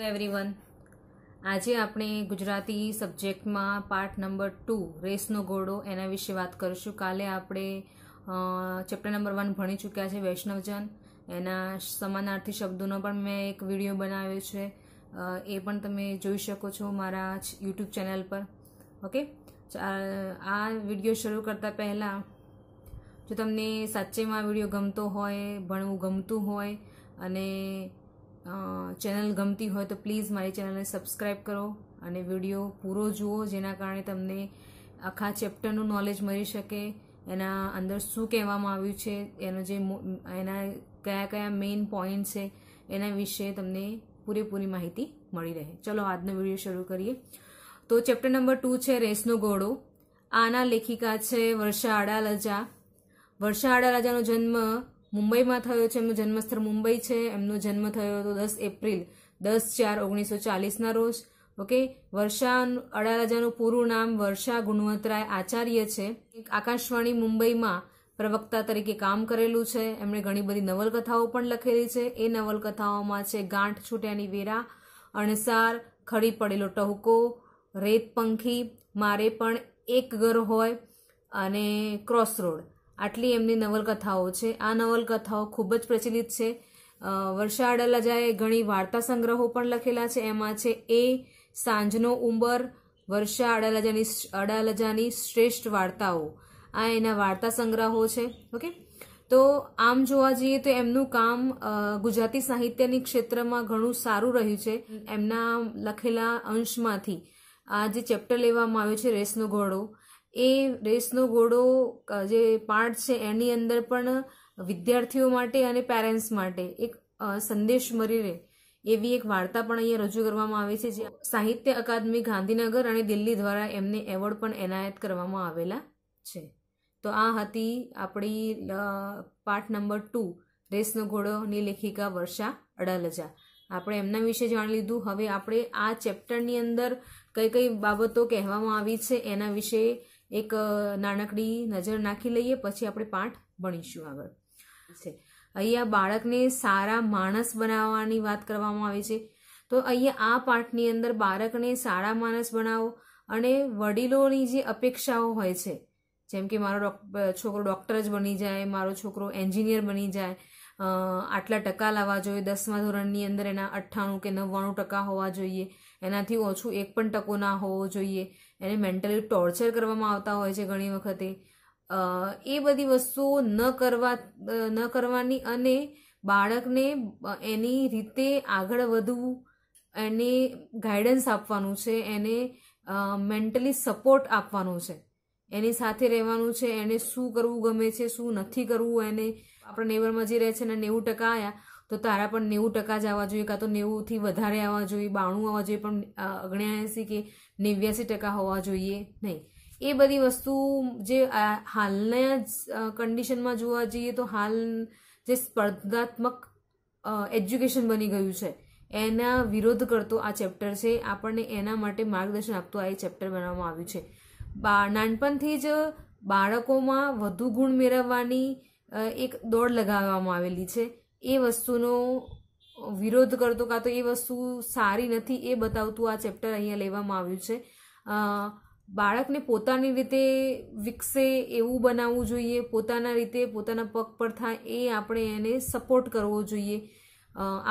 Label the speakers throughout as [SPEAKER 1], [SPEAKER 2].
[SPEAKER 1] hello everyone આજે આપણે ગુજરાતી સબ્જેક્ટમાં પાર્ટ નંબર ટુ રેસનો ઘોડો એના વિશે વાત કરીશું કાલે આપણે ચેપ્ટર નંબર વન ભણી ચૂક્યા છે વૈષ્ણવજન એના સમાનાર્થી શબ્દોનો પણ મેં એક વિડીયો બનાવ્યો છે એ પણ તમે જોઈ શકો છો મારા યુટ્યુબ ચેનલ પર ઓકે આ વિડીયો શરૂ કરતા પહેલાં જો તમને સાચેમાં વિડીયો ગમતો હોય ભણવું ગમતું હોય અને ચેનલ ગમતી હોય તો પ્લીઝ મારી ચેનલને સબસ્ક્રાઈબ કરો અને વિડીયો પૂરો જુઓ જેના કારણે તમને આખા ચેપ્ટરનું નોલેજ મળી શકે એના અંદર શું કહેવામાં આવ્યું છે એનો જે એના કયા કયા મેઇન પોઈન્ટ છે એના વિશે તમને પૂરેપૂરી માહિતી મળી રહે ચલો આજનો વિડીયો શરૂ કરીએ તો ચેપ્ટર નંબર ટુ છે રેસનો ઘોડો આના લેખિકા છે વર્ષા અડાલજા વર્ષા અડાલજાનો જન્મ મુંબઈમાં થયો છે એમનું જન્મસ્થળ મુંબઈ છે એમનો જન્મ થયો હતો દસ એપ્રિલ દસ ચાર ઓગણીસો ચાલીસના રોજ ઓકે વર્ષા અડારાજાનું પૂરું નામ વર્ષા ગુણવંતરાય આચાર્ય છે આકાશવાણી મુંબઈમાં પ્રવક્તા તરીકે કામ કરેલું છે એમણે ઘણી બધી નવલકથાઓ પણ લખેલી છે એ નવલકથાઓમાં છે ગાંઠ છૂટ્યાની વેરા અણસાર ખડી પડેલો ટહુકો રેત પંખી મારે પણ એક ઘર હોય અને ક્રોસ રોડ આટલી એમની નવલકથાઓ છે આ નવલકથાઓ ખૂબ જ પ્રચલિત છે વર્ષા અડલાજાએ ઘણી વાર્તા સંગ્રહો પણ લખેલા છે એમાં છે એ સાંજનો ઉંબર વર્ષા અડાલજાની અડાલજાની શ્રેષ્ઠ વાર્તાઓ આ એના વાર્તા સંગ્રહો છે ઓકે તો આમ જોવા જઈએ તો એમનું કામ ગુજરાતી સાહિત્યની ક્ષેત્રમાં ઘણું સારું રહ્યું છે એમના લખેલા અંશમાંથી આ જે ચેપ્ટર લેવામાં આવ્યો છે રેસનો ઘોડો એ રેસનો ઘોડો જે પાર્ટ છે એની અંદર પણ વિદ્યાર્થીઓ માટે અને પેરેન્ટ્સ માટે એક સંદેશ મળી રહે એવી એક વાર્તા પણ અહીંયા રજૂ કરવામાં આવી છે જે સાહિત્ય અકાદમી ગાંધીનગર અને દિલ્હી દ્વારા એમને એવોર્ડ પણ એનાયત કરવામાં આવેલા છે તો આ હતી આપણી પાઠ નંબર ટુ રેસનો ઘોડોની લેખિકા વર્ષા અડાલજા આપણે એમના વિશે જાણી લીધું હવે આપણે આ ચેપ્ટરની અંદર કઈ કઈ બાબતો કહેવામાં આવી છે એના વિશે એક નાનકડી નજર નાખી લઈએ પછી આપણે પાઠ ભણીશું આગળ છે અહીંયા બાળકને સારા માણસ બનાવવાની વાત કરવામાં આવે છે તો અહીંયા આ પાઠની અંદર બાળકને સારા માણસ બનાવો અને વડીલોની જે અપેક્ષાઓ હોય છે જેમ કે મારો છોકરો ડૉક્ટર જ બની જાય મારો છોકરો એન્જિનિયર બની જાય આટલા ટકા લાવવા જોઈએ દસમા ધોરણની અંદર એના અઠ્ઠાણું કે નવ્વાણું ટકા હોવા જોઈએ એનાથી ઓછું એક પણ ટકો ના હોવો જોઈએ એને મેન્ટલી ટોર્ચર કરવામાં આવતા હોય છે ઘણી વખતે એ બધી વસ્તુઓ ન કરવા ન કરવાની અને બાળકને એની રીતે આગળ વધવું એને ગાઈડન્સ આપવાનું છે એને મેન્ટલી સપોર્ટ આપવાનો છે એની સાથે રહેવાનું છે એને શું કરવું ગમે છે શું નથી કરવું એને આપણા નેબરમાં જે રહે છે ને નેવું ટકા આવ્યા તો તારા પણ નેવું ટકા જ આવવા જોઈએ કાં તો નેવુંથી વધારે આવવા જોઈએ બાણું આવવા જોઈએ પણ અગણ્યાએંસી કે નેવ્યાસી ટકા હોવા જોઈએ નહીં એ બધી વસ્તુ જે હાલના જ કન્ડિશનમાં જોવા જઈએ તો હાલ જે સ્પર્ધાત્મક એજ્યુકેશન બની ગયું છે એના વિરોધ કરતો આ ચેપ્ટર છે આપણને એના માટે માર્ગદર્શન આપતું આ ચેપ્ટર બનાવવામાં આવ્યું છે બા નાનપણથી જ બાળકોમાં વધુ ગુણ મેળવવાની એક દોડ લગાવવામાં આવેલી છે એ વસ્તુનો વિરોધ કરતો કાં તો એ વસ્તુ સારી નથી એ બતાવતું આ ચેપ્ટર અહીંયા લેવામાં આવ્યું છે બાળકને પોતાની રીતે વિકસે એવું બનાવવું જોઈએ પોતાના રીતે પોતાના પગ પર થાય એ આપણે એને સપોર્ટ કરવો જોઈએ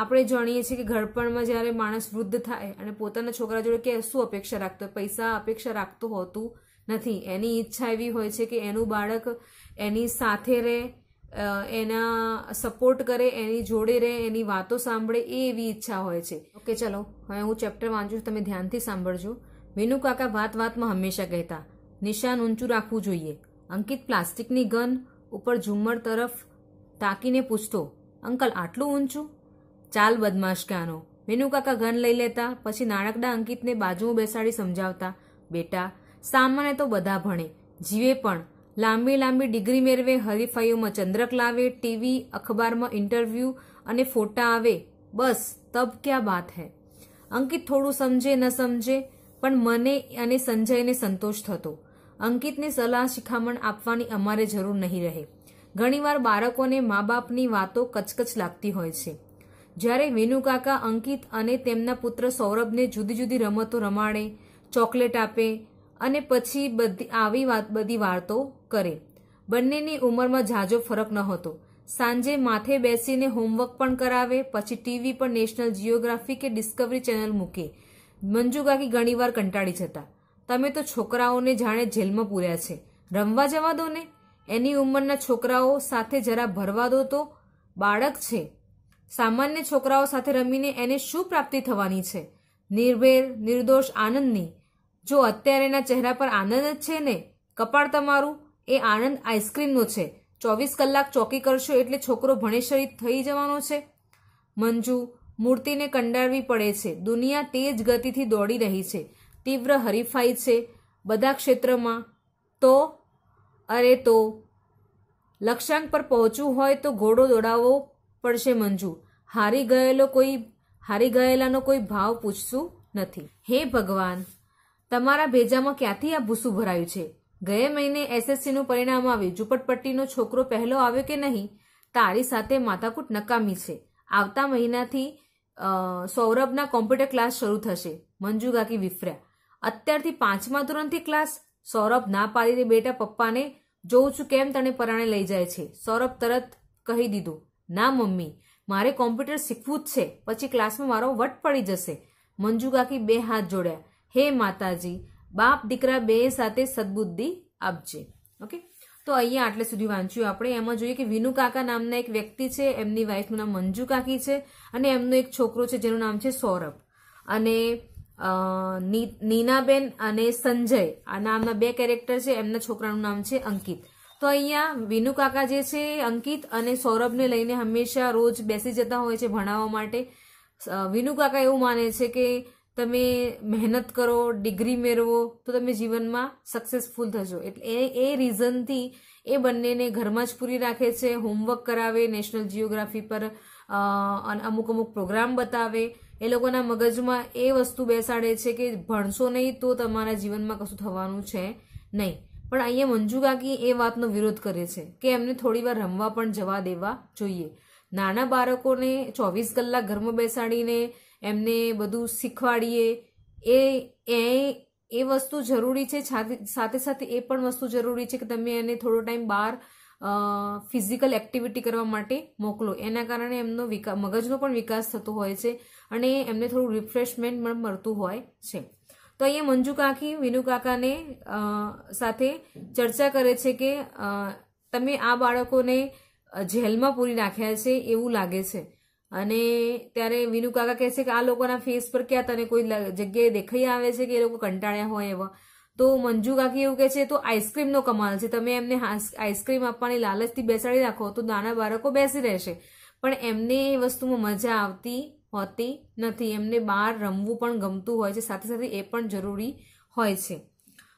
[SPEAKER 1] આપણે જાણીએ છીએ કે ઘડપણમાં જ્યારે માણસ વૃદ્ધ થાય અને પોતાના છોકરા જોડે કે શું અપેક્ષા રાખતો પૈસા અપેક્ષા રાખતો હોતું નથી એની ઈચ્છા એવી હોય છે કે એનું બાળક એની સાથે રહે એના સપોર્ટ કરે એની જોડે રહે એની વાતો સાંભળે એ એવી ઈચ્છા હોય છે ઓકે ચલો હવે હું ચેપ્ટર વાંચું છું તમે ધ્યાનથી સાંભળજો વિનુ વાત વાતમાં હંમેશા કહેતા નિશાન ઊંચું રાખવું જોઈએ અંકિત પ્લાસ્ટિકની ગન ઉપર ઝુમ્મર તરફ તાકીને પૂછતો અંકલ આટલું ઊંચું ચાલ બદમાશ ક્યાંનો વિનુ ગન લઈ લેતા પછી નાનકડા અંકિતને બાજુ બેસાડી સમજાવતા બેટા સામાન્ય તો બધા ભણે જીવે પણ લાંબી લાંબી ડિગ્રી મેળવે હરીફાઈઓમાં ચંદ્રક લાવે ટીવી અખબારમાં ઇન્ટરવ્યૂ અને ફોટા આવે બસ તબ ક્યા બાત હૈ અંકિત થોડું સમજે ન સમજે પણ મને અને સંજયને સંતોષ થતો અંકિતને સલાહ શિખામણ આપવાની અમારે જરૂર નહીં રહે ઘણીવાર બાળકોને મા બાપની વાતો કચકચ લાગતી હોય છે જ્યારે વેનુકાકા અંકિત અને તેમના પુત્ર સૌરભને જુદી જુદી રમતો રમાડે ચોકલેટ આપે અને પછી બધી આવી વાત બધી વાર્તો કરે બંનેની ઉંમરમાં ઝાઝો ફરક ન હતો સાંજે માથે બેસીને હોમવર્ક પણ કરાવે પછી ટીવી પર નેશનલ જિયોગ્રાફી કે ડિસ્કવરી ચેનલ મૂકે મંજુ કાકી ઘણીવાર કંટાળી જતા તમે તો છોકરાઓને જાણે જેલમાં પૂર્યા છે રમવા જવા દો ને એની ઉંમરના છોકરાઓ સાથે જરા ભરવા દો તો બાળક છે સામાન્ય છોકરાઓ સાથે રમીને એને શું પ્રાપ્તિ થવાની છે નિર્ભેર નિર્દોષ આનંદની જો અત્યારે એના ચહેરા પર આનંદ જ છે ને કપાળ તમારું એ આણંદ આઈસ્ક્રીમનો છે ચોવીસ કલાક ચોકી કરશો એટલે છોકરો ભણેશરી થઈ જવાનો છે મંજુ મૂર્તિને કંડારવી પડે છે દુનિયા તેજ ગતિથી દોડી રહી છે તીવ્ર હરીફાઈ છે બધા ક્ષેત્રમાં તો અરે તો લક્ષ્યાંક પર પહોંચવું હોય તો ઘોડો દોડાવવો પડશે મંજુ હારી ગયેલો કોઈ હારી ગયેલાનો કોઈ ભાવ પૂછશું નથી હે ભગવાન તમારા ભેજામાં ક્યાંથી આ ભૂસું ભરાયું છે ગયે મહિને એસએસસીનું પરિણામ આવ્યું ઝૂંપટપટ્ટીનો છોકરો પહેલો આવ્યો કે નહીં તારી સાથે માતાકૂટ નકામી છે આવતા મહિનાથી સૌરભના કોમ્પ્યુટર ક્લાસ શરૂ થશે મંજુ કાકી વિફર્યા અત્યારથી પાંચમા ધોરણથી ક્લાસ સૌરભ ના પાડીને બેટા પપ્પાને જોઉં છું કેમ તને પરાણે લઈ જાય છે સૌરભ તરત કહી દીધું ના મમ્મી મારે કોમ્પ્યુટર શીખવું જ છે પછી ક્લાસમાં મારો વટ પડી જશે મંજુ કાકી બે હાથ જોડ્યા હે માતાજી બાપ દીકરા બે સાથે સદબુદ્ધિ આપજે ઓકે તો અહીંયા આટલે સુધી વાંચ્યું આપણે એમાં જોઈએ કે વિનુ કાકા નામના એક વ્યક્તિ છે એમની વાઇફનું નામ મંજુ કાકી છે અને એમનો એક છોકરો છે જેનું નામ છે સૌરભ અને નીનાબેન અને સંજય આ નામના બે કેરેક્ટર છે એમના છોકરાનું નામ છે અંકિત તો અહીંયા વિનુ કાકા જે છે અંકિત અને સૌરભને લઈને હંમેશા રોજ બેસી જતા હોય છે ભણાવવા માટે વિનુ કાકા એવું માને છે કે તમે મહેનત કરો ડિગ્રી મેળવો તો તમે જીવનમાં સક્સેસફુલ થશો એટલે એ એ રીઝનથી એ બંનેને ઘરમાં જ પૂરી રાખે છે હોમવર્ક કરાવે નેશનલ જિયોગ્રાફી પર અમુક અમુક પ્રોગ્રામ બતાવે એ લોકોના મગજમાં એ વસ્તુ બેસાડે છે કે ભણશો નહીં તો તમારા જીવનમાં કશું થવાનું છે નહીં પણ અહીંયા મંજુ કાકી એ વાતનો વિરોધ કરે છે કે એમને થોડી વાર રમવા પણ જવા દેવા જોઈએ નાના બાળકોને ચોવીસ કલાક ઘરમાં બેસાડીને એમને બધું શીખવાડીએ એ એ એ વસ્તુ જરૂરી છે સાથે સાથે એ પણ વસ્તુ જરૂરી છે કે તમે એને થોડો ટાઈમ બહાર ફિઝિકલ એક્ટિવિટી કરવા માટે મોકલો એના કારણે એમનો વિકાસ મગજનો પણ વિકાસ થતો હોય છે અને એમને થોડું રિફ્રેશમેન્ટ પણ મળતું હોય છે તો અહીંયા મંજુ કાકી વિનુકાકાને સાથે ચર્ચા કરે છે કે તમે આ બાળકોને જેલમાં પૂરી નાખ્યા છે એવું લાગે છે અને ત્યારે વિનુ કાકા કહે છે કે આ લોકોના ફેસ પર ક્યાં તને કોઈ જગ્યાએ દેખાઈ આવે છે કે એ લોકો કંટાળ્યા હોય એવા તો મંજુ કાકી એવું કહે છે તો આઈસ્ક્રીમનો કમાલ છે તમે એમને આઈસ્ક્રીમ આપવાની લાલચથી બેસાડી રાખો તો નાના બાળકો બેસી રહેશે પણ એમને એ વસ્તુમાં મજા આવતી હોતી નથી એમને બહાર રમવું પણ ગમતું હોય છે સાથે સાથે એ પણ જરૂરી હોય છે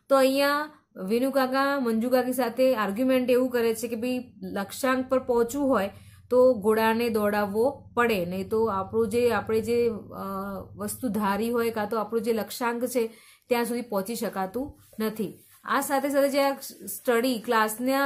[SPEAKER 1] તો અહીંયા વિનુ કાકા મંજુ કાકી સાથે આર્ગ્યુમેન્ટ એવું કરે છે કે ભાઈ લક્ષ્યાંક પર પહોંચવું હોય તો ઘોડાને દોડાવવો પડે નહીં તો આપણું જે આપણે જે વસ્તુ ધારી હોય કાં તો આપણું જે લક્ષ્યાંક છે ત્યાં સુધી પહોંચી શકાતું નથી આ સાથે સાથે જે સ્ટડી ક્લાસના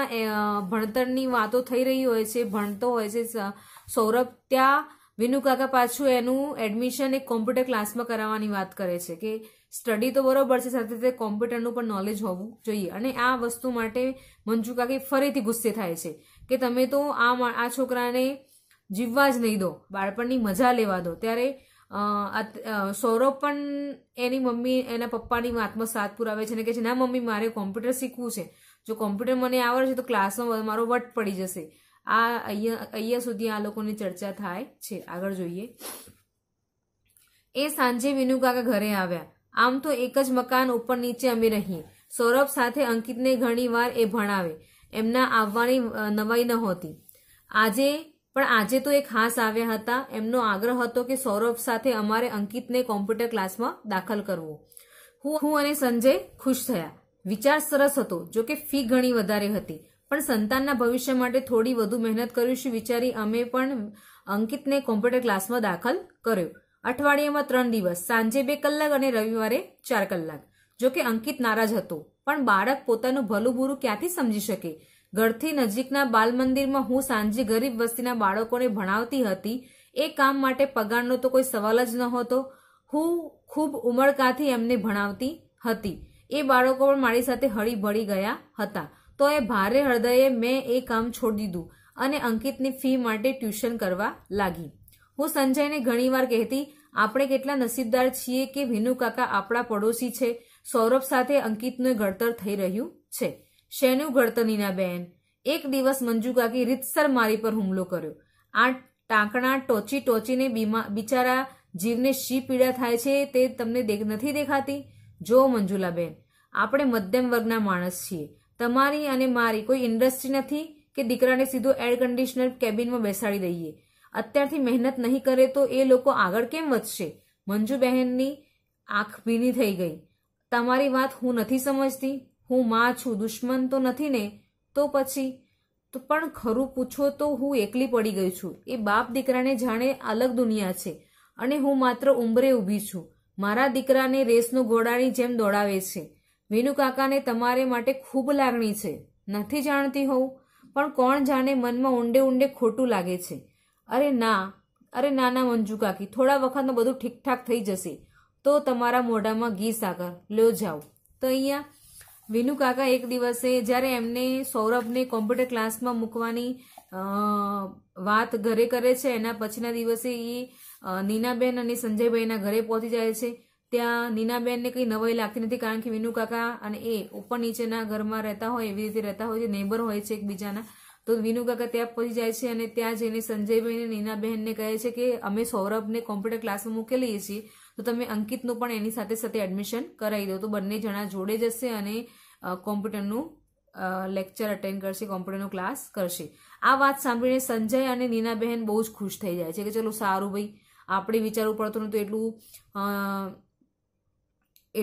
[SPEAKER 1] ભણતરની વાતો થઈ રહી હોય છે ભણતો હોય છે સૌરભ ત્યાં વિનુકાકા પાછું એનું એડમિશન એક કોમ્પ્યુટર ક્લાસમાં કરાવવાની વાત કરે છે કે સ્ટડી તો બરોબર છે સાથે સાથે કોમ્પ્યુટરનું પણ નોલેજ હોવું જોઈએ અને આ વસ્તુ માટે મંજુકાકી ફરીથી ગુસ્સે થાય છે કે તમે તો આ આ છોકરાને જીવવા જ નહીં દો બાળપણની મજા લેવા દો ત્યારે સૌરભ પણ એની મમ્મી એના પપ્પાની વાતમાં સાથ પુરાવે છે અને કે છે ના મમ્મી મારે કોમ્પ્યુટર શીખવું છે જો કોમ્પ્યુટર મને આવડે છે તો ક્લાસમાં મારો વટ પડી જશે આ અહીંયા અહીંયા સુધી આ લોકોની ચર્ચા થાય છે આગળ જોઈએ એ સાંજે વિનુ કાકા ઘરે આવ્યા આમ તો એક જ મકાન ઉપર નીચે અમે રહીએ સૌરભ સાથે અંકિતને ઘણીવાર એ ભણાવે એમના આવવાની નવાઈ નહોતી આજે પણ આજે તો એ ખાસ આવ્યા હતા એમનો આગ્રહ હતો કે સૌરભ સાથે અમારે અંકિતને કોમ્પ્યુટર ક્લાસમાં દાખલ કરવો હું હું અને સંજય ખુશ થયા વિચાર સરસ હતો જો કે ફી ઘણી વધારે હતી પણ સંતાનના ભવિષ્ય માટે થોડી વધુ મહેનત કરીશું વિચારી અમે પણ અંકિતને કોમ્પ્યુટર ક્લાસમાં દાખલ કર્યો અઠવાડિયામાં ત્રણ દિવસ સાંજે બે કલાક અને રવિવારે ચાર કલાક જો કે અંકિત નારાજ હતો પણ બાળક પોતાનું ભલું બુરું ક્યાંથી સમજી શકે ઘરથી નજીકના બાલ મંદિરમાં હું સાંજે ગરીબ વસ્તીના બાળકોને ભણાવતી હતી એ કામ માટે પગારનો તો કોઈ સવાલ જ નહોતો હું ખૂબ ઉમળકાથી એમને ભણાવતી હતી એ બાળકો પણ મારી સાથે હળી ભળી ગયા હતા તો એ ભારે હૃદયે મેં એ કામ છોડી દીધું અને અંકિતની ફી માટે ટ્યુશન કરવા લાગી હું સંજયને ઘણીવાર કહેતી આપણે કેટલા નસીબદાર છીએ કે વિનુ કાકા આપણા પડોશી છે સૌરભ સાથે અંકિતનું ઘડતર થઈ રહ્યું છે શેનું ઘડતર નીનાબેન એક દિવસ મંજુ કાકી રીતસર મારી પર હુમલો કર્યો આ ટાંકણા ટોચી ટોચીને બિચારા જીવને શી પીડા થાય છે તે તમને નથી દેખાતી જો મંજુલાબેન આપણે મધ્યમ વર્ગના માણસ છીએ તમારી અને મારી કોઈ ઇન્ડસ્ટ્રી નથી કે દીકરાને સીધો એર કન્ડિશનર કેબિનમાં બેસાડી દઈએ અત્યારથી મહેનત નહીં કરે તો એ લોકો આગળ કેમ વધશે મંજુબહેનની આંખ ભીની થઈ ગઈ તમારી વાત હું નથી સમજતી હું માં છું દુશ્મન તો નથી ને તો પછી તો પણ ખરું પૂછો તો હું એકલી પડી ગઈ છું એ બાપ દીકરાને જાણે અલગ દુનિયા છે અને હું માત્ર ઉંબરે ઊભી છું મારા દીકરાને રેસનો ઘોડાની જેમ દોડાવે છે વિનુ તમારે માટે ખૂબ લાગણી છે નથી જાણતી હોઉં પણ કોણ જાણે મનમાં ઊંડે ઊંડે ખોટું લાગે છે અરે ના અરે નાના ના મંજુ કાકી થોડા વખતમાં બધું ઠીકઠાક થઈ જશે તો તમારા મોઢામાં ઘી સાકર લો જાઓ તો અહીંયા વિનુ કાકા એક દિવસે જ્યારે એમને સૌરભને કોમ્પ્યુટર ક્લાસમાં મૂકવાની વાત ઘરે કરે છે એના પછીના દિવસે એ નીનાબેન અને સંજયભાઈના ઘરે પહોંચી જાય છે ત્યાં નીનાબેનને કંઈ નવાઈ લાગતી નથી કારણ કે વિનુ કાકા અને એ ઉપર નીચેના ઘરમાં રહેતા હોય એવી રીતે રહેતા હોય છે નેબર હોય છે એકબીજાના તો વિનુ કાકા ત્યાં પહોંચી જાય છે અને ત્યાં જઈને સંજયભાઈને નીનાબહેનને કહે છે કે અમે સૌરભને કોમ્પ્યુટર ક્લાસમાં મૂકેલીએ છીએ તો તમે અંકિતનું પણ એની સાથે સાથે એડમિશન કરાવી દો તો બંને જણા જોડે જશે અને કોમ્પ્યુટરનું લેક્ચર અટેન્ડ કરશે કોમ્પ્યુટરનો ક્લાસ કરશે આ વાત સાંભળીને સંજય અને નીનાબહેન બહુ જ ખુશ થઈ જાય છે કે ચલો સારું ભાઈ આપણે વિચારવું પડતું નહોતું એટલું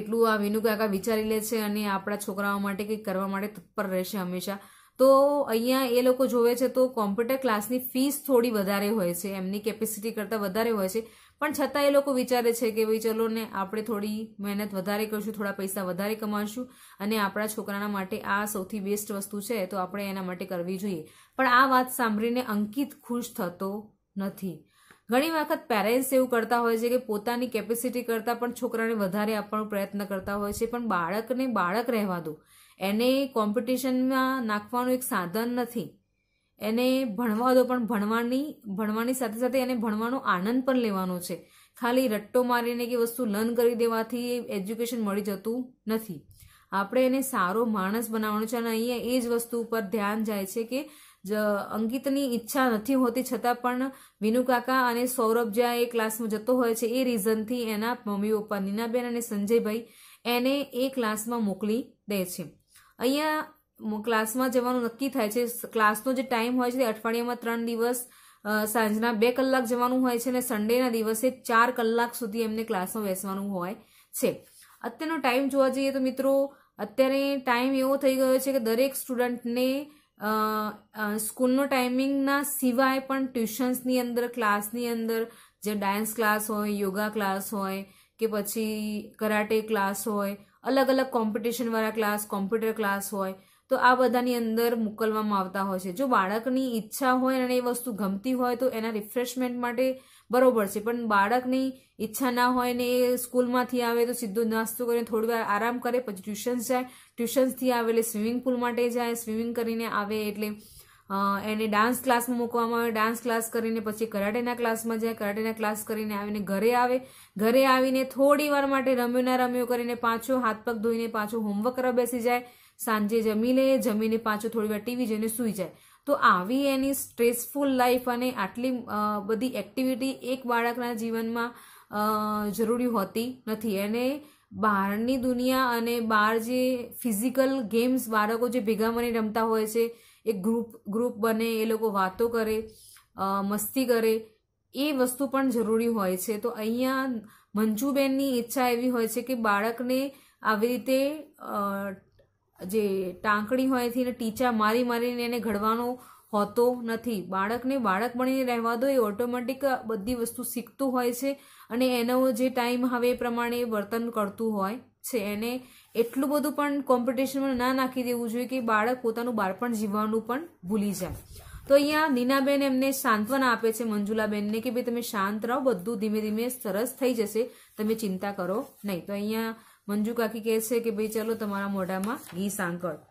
[SPEAKER 1] એટલું આ વિનુ કાકા વિચારી લે છે અને આપણા છોકરાઓ માટે કંઈક કરવા માટે તત્પર રહેશે હંમેશા તો અહીંયા એ લોકો જોવે છે તો કોમ્પ્યુટર ક્લાસની ફીસ થોડી વધારે હોય છે એમની કેપેસિટી કરતાં વધારે હોય છે પણ છતાં એ લોકો વિચારે છે કે ભાઈ ચલો ને આપણે થોડી મહેનત વધારે કરશું થોડા પૈસા વધારે કમાશું અને આપણા છોકરાના માટે આ સૌથી બેસ્ટ વસ્તુ છે તો આપણે એના માટે કરવી જોઈએ પણ આ વાત સાંભળીને અંકિત ખુશ થતો નથી ઘણી વખત પેરેન્ટ્સ એવું કરતા હોય છે કે પોતાની કેપેસિટી કરતાં પણ છોકરાને વધારે આપવાનો પ્રયત્ન કરતા હોય છે પણ બાળકને બાળક રહેવા દો એને કોમ્પિટિશનમાં નાખવાનું એક સાધન નથી એને ભણવા દો પણ ભણવાની ભણવાની સાથે સાથે એને ભણવાનો આનંદ પણ લેવાનો છે ખાલી રટ્ટો મારીને કે વસ્તુ લર્ન કરી દેવાથી એજ્યુકેશન મળી જતું નથી આપણે એને સારો માણસ બનાવવાનો છે અને અહીંયા એ જ વસ્તુ ઉપર ધ્યાન જાય છે કે અંકિતની ઈચ્છા નથી હોતી છતાં પણ વિનુકાકા અને સૌરભ જ્યાં એ ક્લાસમાં જતો હોય છે એ રીઝનથી એના મમ્મી પપ્પા નીનાબેન અને સંજયભાઈ એને એ ક્લાસમાં મોકલી દે છે અહીંયા ક્લાસમાં જવાનું નક્કી થાય છે ક્લાસનો જે ટાઈમ હોય છે તે અઠવાડિયામાં ત્રણ દિવસ સાંજના બે કલાક જવાનું હોય છે અને સન્ડેના દિવસે ચાર કલાક સુધી એમને ક્લાસમાં બેસવાનું હોય છે અત્યારનો ટાઈમ જોવા જઈએ તો મિત્રો અત્યારે ટાઈમ એવો થઈ ગયો છે કે દરેક સ્ટુડન્ટને સ્કૂલનો ટાઈમિંગના સિવાય પણ ટ્યુશન્સની અંદર ક્લાસની અંદર જે ડાન્સ ક્લાસ હોય યોગા ક્લાસ હોય કે પછી કરાટે ક્લાસ હોય અલગ અલગ કોમ્પિટિશનવાળા ક્લાસ કોમ્પ્યુટર ક્લાસ હોય તો આ બધાની અંદર મોકલવામાં આવતા હોય છે જો બાળકની ઈચ્છા હોય અને એ વસ્તુ ગમતી હોય તો એના રિફ્રેશમેન્ટ માટે બરોબર છે પણ બાળકની ઈચ્છા ના હોય ને એ સ્કૂલમાંથી આવે તો સીધો નાસ્તો કરીને થોડી વાર આરામ કરે પછી ટ્યુશન્સ જાય ટ્યુશન્સથી આવે એટલે સ્વિમિંગ પુલ માટે જાય સ્વિમિંગ કરીને આવે એટલે એને ડાન્સ ક્લાસમાં મૂકવામાં આવે ડાન્સ ક્લાસ કરીને પછી કરાટેના ક્લાસમાં જાય કરાટેના ક્લાસ કરીને આવીને ઘરે આવે ઘરે આવીને થોડી વાર માટે રમ્યો ના રમ્યો કરીને પાછો હાથ પગ ધોઈને પાછો હોમવર્ક કરવા બેસી જાય સાંજે જમી લે જમીને પાછો થોડી વાર ટીવી જોઈને સૂઈ જાય તો આવી એની સ્ટ્રેસફુલ લાઈફ અને આટલી બધી એક્ટિવિટી એક બાળકના જીવનમાં જરૂરી હોતી નથી એને બહારની દુનિયા અને બહાર જે ફિઝિકલ ગેમ્સ બાળકો જે ભેગા મને રમતા હોય છે એક ગ્રુપ ગ્રુપ બને એ લોકો વાતો કરે મસ્તી કરે એ વસ્તુ પણ જરૂરી હોય છે તો અહીંયા મંજુબેનની ઈચ્છા એવી હોય છે કે બાળકને આવી રીતે જે ટાંકણી હોય છે ટીચા મારી મારીને એને ઘડવાનો હોતો નથી બાળકને બાળક બનીને રહેવા દો એ ઓટોમેટિક બધી વસ્તુ શીખતું હોય છે અને એનો જે ટાઈમ હવે એ પ્રમાણે વર્તન કરતું હોય છે એને એટલું બધું પણ કોમ્પિટિશનમાં ના નાખી દેવું જોઈએ કે બાળક પોતાનું બાળપણ જીવવાનું પણ ભૂલી જાય તો અહીંયા નીનાબેન એમને સાંત્વના આપે છે મંજુલાબેનને કે ભાઈ તમે શાંત રહો બધું ધીમે ધીમે સરસ થઈ જશે તમે ચિંતા કરો નહીં તો અહીંયા મંજુ કાકી કહે છે કે ભાઈ ચલો તમારા મોઢામાં ઘી સાંકળ